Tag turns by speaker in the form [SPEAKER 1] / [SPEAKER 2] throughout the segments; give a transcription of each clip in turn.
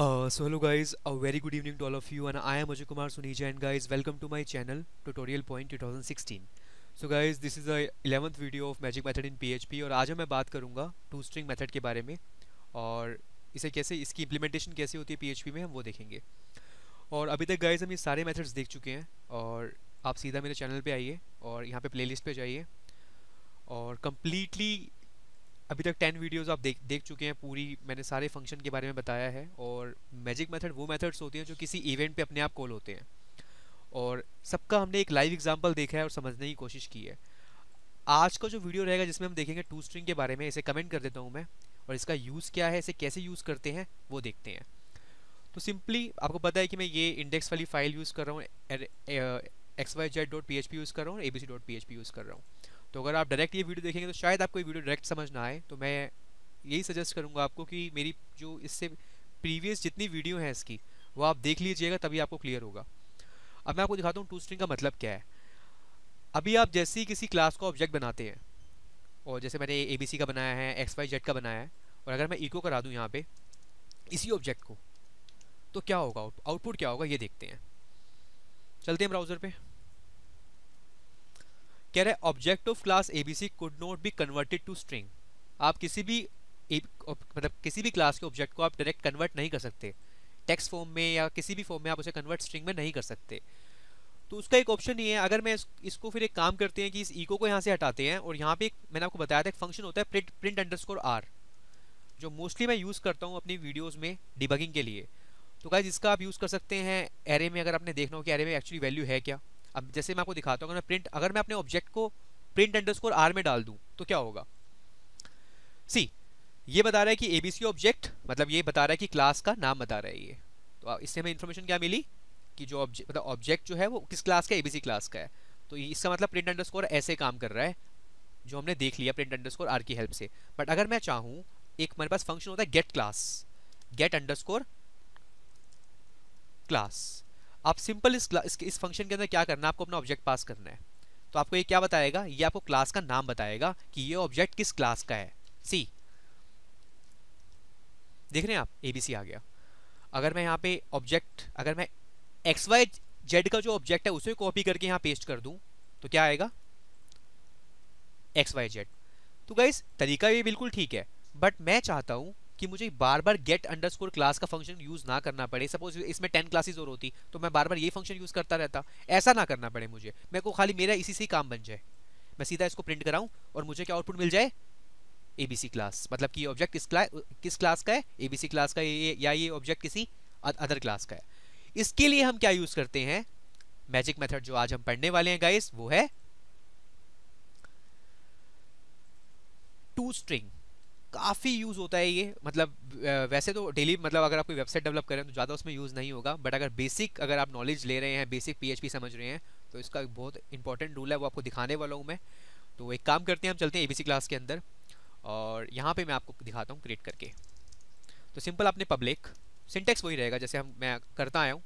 [SPEAKER 1] so hello guys a very good evening to all of you and I am Ajay Kumar Suneja and guys welcome to my channel tutorial point two thousand sixteen so guys this is a eleventh video of magic method in P H P और आज मैं बात करूँगा to string method के बारे में और इसे कैसे इसकी इम्प्लीमेंटेशन कैसे होती है पी एच पी में हम वो देखेंगे और अभी तक गाइज हम ये सारे मैथड्स देख चुके हैं और आप सीधा मेरे चैनल पर आइए और यहाँ पर प्ले लिस्ट पर जाइए और कम्प्लीटली अभी तक टेन वीडियोस आप देख देख चुके हैं पूरी मैंने सारे फंक्शन के बारे में बताया है और मैजिक मेथड वो मेथड्स होती हैं जो किसी इवेंट पे अपने आप कॉल होते हैं और सबका हमने एक लाइव एग्जांपल देखा है और समझने की कोशिश की है आज का जो वीडियो रहेगा जिसमें हम देखेंगे टू स्ट्रिंग के बारे में इसे कमेंट कर देता हूँ मैं और इसका यूज़ क्या है इसे कैसे यूज़ करते हैं वो देखते हैं तो सिंपली आपको पता है कि मैं ये इंडेक्स वाली फाइल यूज़ कर रहा हूँ X Y Z dot P H P use कर रहा हूँ A B C dot P H P use कर रहा हूँ तो अगर आप डायरेक्ट ये वीडियो देखेंगे तो शायद आपको ये वीडियो डायरेक्ट समझ ना आए तो मैं यही सजेस्ट करूँगा आपको कि मेरी जो इससे प्रीवियस जितनी वीडियो हैं इसकी वो आप देख लीजिएगा तभी आपको क्लियर होगा अब मैं आपको दिखाता हूँ टू स्ट्रिंग का मतलब क्या है अभी आप जैसे ही किसी क्लास का ऑब्जेक्ट बनाते हैं और जैसे मैंने ए बी सी का बनाया है एक्स वाई जेड का बनाया है और अगर मैं इको करा दूँ यहाँ पे इसी ऑब्जेक्ट को तो क्या होगा आउटपुट क्या होगा ये देखते हैं चलते हैं ब्राउज़र पे कह रहे object of class A B C could not be converted to string आप किसी भी मतलब किसी भी क्लास के ऑब्जेक्ट को आप डायरेक्ट कन्वर्ट नहीं कर सकते टेक्स्ट फॉर्म में या किसी भी फॉर्म में आप उसे कन्वर्ट स्ट्रिंग में नहीं कर सकते तो उसका एक ऑप्शन ये है अगर मैं इसको फिर एक काम करते हैं कि इस ईको को यहाँ से हटाते हैं और यहाँ पे एक मैंने आपको बताया था एक फंक्शन होता है प्रिंट प्रिंट अंडरस्कोर आर जो मोस्टली मैं यूज़ करता हूँ अपनी वीडियोज़ में डिबगिंग के लिए तो क्या इसका आप यूज़ कर सकते हैं एरे में अगर आपने देखना हो कि एरे में एक्चुअली वैल्यू है क्या अब जैसे मैं आपको दिखाता हूँ अगर मैं प्रिंट अगर मैं अपने ऑब्जेक्ट को प्रिंट अंडरस्कोर आर में डाल दूँ तो क्या होगा सी ये बता रहा है कि सी ऑब्जेक्ट मतलब ये बता रहा है कि क्लास का नाम बता रहा है ये तो इससे हमें इन्फॉर्मेशन क्या मिली कि जो ऑब्जेक्ट मतलब ऑब्जेक्ट जो है वो किस क्लास का एबीसी क्लास का है तो इसका मतलब प्रिंट अंडरस्कोर ऐसे काम कर रहा है जो हमने देख लिया प्रिंट अंडरस्कोर आर की हेल्प से बट अगर मैं चाहूँ एक मेरे पास फंक्शन होता है get class get underscore class आप सिंपल इस इस फंक्शन के अंदर क्या करना है आपको अपना ऑब्जेक्ट पास करना है तो आपको ये क्या बताएगा ये आपको क्लास का नाम बताएगा कि ये ऑब्जेक्ट किस क्लास का है सी देख रहे हैं आप ए बी सी आ गया अगर मैं यहाँ पे ऑब्जेक्ट अगर मैं एक्स वाई जेड का जो ऑब्जेक्ट है उसे कॉपी करके यहाँ पेस्ट कर दूँ तो क्या आएगा एक्स वाई जेड तो गाइज तरीका ये बिल्कुल ठीक है बट मैं चाहता हूँ कि मुझे बार बार गेट स्कोर क्लास का फंक्शन यूज़ ना करना पड़े सपोज इसमें टेन क्लासेज और होती तो मैं बार बार ये फंक्शन यूज़ करता रहता ऐसा ना करना पड़े मुझे मेरे को खाली मेरा इसी से काम बन जाए मैं सीधा इसको प्रिंट कराऊँ और मुझे क्या आउटपुट मिल जाए ए बी सी क्लास मतलब कि ऑब्जेक्ट किस किस क्लास का है ए बी सी क्लास का ये या ये ऑब्जेक्ट किसी अदर क्लास का है इसके लिए हम क्या यूज़ करते हैं मैजिक मेथड जो आज हम पढ़ने वाले हैं गाइस वो है टू स्ट्रिंग काफ़ी यूज़ होता है ये मतलब वैसे तो डेली मतलब अगर आप कोई वेबसाइट डेवलप करें तो ज़्यादा उसमें यूज़ नहीं होगा बट अगर बेसिक अगर आप नॉलेज ले रहे हैं बेसिक पीएचपी समझ रहे हैं तो इसका एक बहुत इंपॉर्टेंट रूल है वो आपको दिखाने वाला हूँ मैं तो एक काम करते हैं हम चलते हैं ए क्लास के अंदर और यहाँ पर मैं आपको दिखाता हूँ क्रिएट करके तो सिंपल आपने पब्लिक सिंटेक्स वही रहेगा जैसे हम मैं करता आया हूँ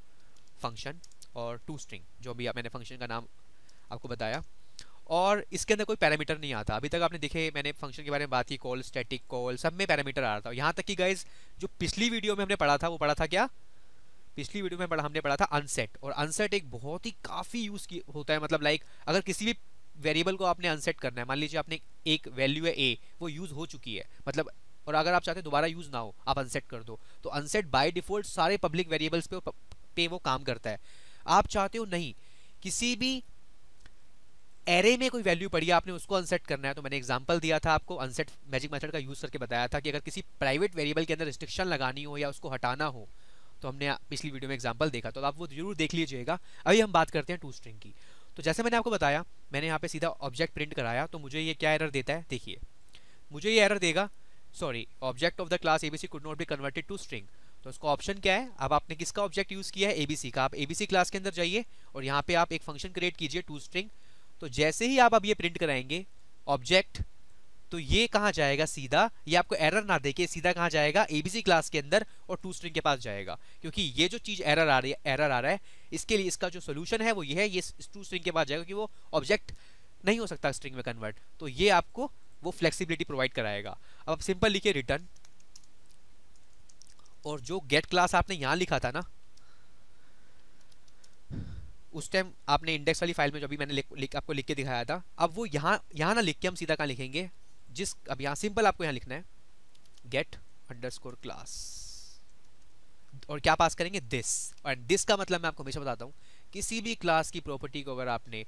[SPEAKER 1] फंक्शन और टू स्ट्रिंग जो भी मैंने फंक्शन का नाम आपको बताया और इसके अंदर कोई पैरामीटर नहीं आता अभी तक आपने देखे मैंने फंक्शन के बारे में बात की कॉल स्टैटिक कॉल सब में पैरामीटर आ रहा था यहाँ तक कि गाइज जो पिछली वीडियो में हमने पढ़ा था वो पढ़ा था क्या पिछली वीडियो में हमने पढ़ा था अनसेट और अनसेट एक बहुत ही काफ़ी यूज़ होता है मतलब लाइक अगर किसी भी वेरिएबल को आपने अनसेट करना है मान लीजिए आपने एक वैल्यू है ए वो यूज़ हो चुकी है मतलब और अगर आप चाहते हैं दोबारा यूज़ ना हो आप अनसेट कर दो तो अनसेट बाय डिफ़ॉल्ट सारे पब्लिक वेरिएबल्स पे पे वो काम करता है आप चाहते हो नहीं किसी भी एरे में कोई वैल्यू पड़ी आपने उसको अनसेट करना है तो मैंने एग्जाम्पल दिया था आपको अनसेट मैजिक मेथड का यूज़ करके बताया था कि अगर किसी प्राइवेट वेरिएबल के अंदर रिस्ट्रिक्शन लगानी हो या उसको हटाना हो तो हमने पिछली वीडियो में एग्जाम्पल देखा तो आप वो जरूर देख लीजिएगा अभी हम बात करते हैं टू स्ट्रिंग की तो जैसे मैंने आपको बताया मैंने यहाँ पे सीधा ऑब्जेक्ट प्रिंट कराया तो मुझे ये क्या एरर देता है देखिए मुझे ये एरर देगा sorry object of the class A C could not be converted to string तो इसका ऑप्शन क्या है अब आपने किसका ऑब्जेक्ट यूज़ किया है एबीसी का आप एबीसी क्लास के अंदर जाइए और यहाँ पे आप एक फंक्शन क्रिएट कीजिए टू स्ट्रिंग तो जैसे ही आप अब ये प्रिंट कराएंगे ऑब्जेक्ट तो ये कहाँ जाएगा सीधा ये आपको एरर ना देके सीधा कहाँ जाएगा एबीसी क्लास के अंदर और टू स्ट्रिंग के पास जाएगा क्योंकि ये जो चीज़ एरर आ रही है एरर आ रहा है इसके लिए इसका जो सोल्यूशन है वो ये है ये टू स्ट्रिंग के पास जाएगा क्योंकि वो ऑब्जेक्ट नहीं हो सकता स्ट्रिंग में कन्वर्ट तो ये आपको वो फ्लेक्सिबिलिटी प्रोवाइड कराएगा अब सिंपल लिखिए रिटर्न और जो गेट क्लास आपने यहाँ लिखा था ना उस टाइम आपने इंडेक्स वाली फाइल में जो अभी मैंने लिख, लिख, आपको लिख के दिखाया था अब वो यहाँ यहाँ ना लिख के हम सीधा कहाँ लिखेंगे जिस अब यहाँ सिंपल आपको यहाँ लिखना है गेट अंडर स्कोर क्लास और क्या पास करेंगे दिस और दिस का मतलब मैं आपको हमेशा बताता हूँ किसी भी क्लास की प्रॉपर्टी को अगर आपने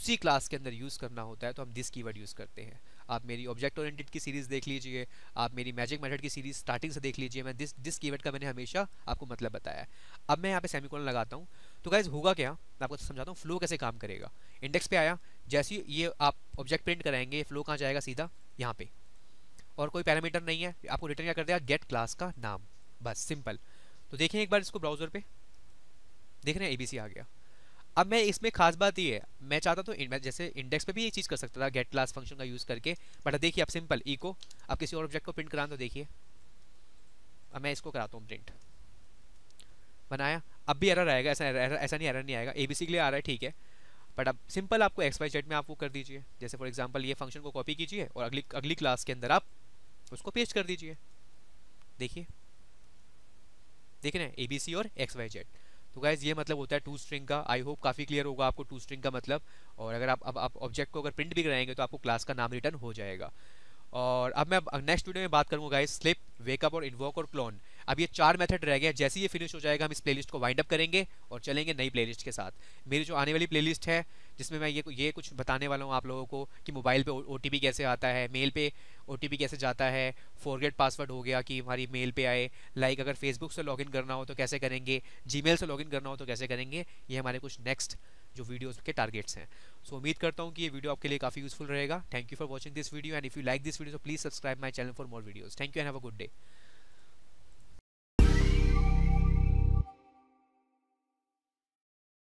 [SPEAKER 1] उसी क्लास के अंदर यूज़ करना होता है तो हम दिस कीवर्ड यूज़ करते हैं आप मेरी ऑब्जेक्ट ओरिएंटेड की सीरीज़ देख लीजिए आप मेरी मैजिक मेथड की सीरीज़ स्टार्टिंग से देख लीजिए मैं दिस दिस कीवर्ड का मैंने हमेशा आपको मतलब बताया अब मैं यहाँ पे सेमिकोलन लगाता हूँ तो गाइज होगा क्या मैं आपको समझाता हूँ फ्लो कैसे काम करेगा इंडेक्स पे आया जैसे ये आप ऑब्जेक्ट प्रिंट कराएंगे फ्लो कहाँ जाएगा सीधा यहाँ पे और कोई पैरामीटर नहीं है आपको रिटर्न क्या कर देगा गेट क्लास का नाम बस सिंपल तो देखें एक बार इसको ब्राउज़र पे देख रहे हैं ए आ गया अब मैं इसमें खास बात ये है मैं चाहता तो मैं जैसे इंडेक्स पे भी ये चीज़ कर सकता था गेट क्लास फंक्शन का यूज़ करके बट देखिए आप सिंपल ई को आप किसी और ऑब्जेक्ट को प्रिंट कराना तो देखिए अब मैं इसको कराता हूँ प्रिंट बनाया अब भी एरर आएगा ऐसा एरर ऐसा नहीं एरर नहीं आएगा ए बी सी के लिए आ रहा है ठीक है बट अब सिंपल आपको एक्स वाई जेड में आप वो कर दीजिए जैसे फॉर एग्जाम्पल ये फंक्शन को कॉपी कीजिए और अगली अगली क्लास के अंदर आप उसको पेस्ट कर दीजिए देखिए देख रहे हैं ए बी सी और एक्स वाई जेड तो गाइज ये मतलब होता है टू स्ट्रिंग का आई होप काफ़ी क्लियर होगा आपको टू स्ट्रिंग का मतलब और अगर आप अब आप ऑब्जेक्ट को अगर प्रिंट भी कराएंगे तो आपको क्लास का नाम रिटर्न हो जाएगा और अब मैं नेक्स्ट वीडियो में बात करूँगा गाइज स्लिप वेकअप और इन्वॉक और क्लॉन अब ये चार मेथड रह गया जैसे ये फिनिश हो जाएगा हम इस प्लेलिस्ट को वाइंड अप करेंगे और चलेंगे नई प्लेलिस्ट के साथ मेरी जो आने वाली प्लेलिस्ट है जिसमें मैं ये ये कुछ बताने वाला हूँ आप लोगों को कि मोबाइल पे ओ कैसे आता है मेल पे ओ कैसे जाता है फॉरगेट पासवर्ड हो गया कि हमारी मेल पे आए लाइक अगर फेसबुक से लॉगिन करना हो तो कैसे करेंगे जी से लॉगिन करना हो तो कैसे करेंगे ये हमारे कुछ नेक्स्ट जो वीडियोस के टारगेट्स हैं सो so, उम्मीद करता हूँ कि ये वीडियो आपके लिए काफ़ी यूजफुल रहेगा thank you for watching this video and if you like this video तो please subscribe my channel for more videos thank you and have a good day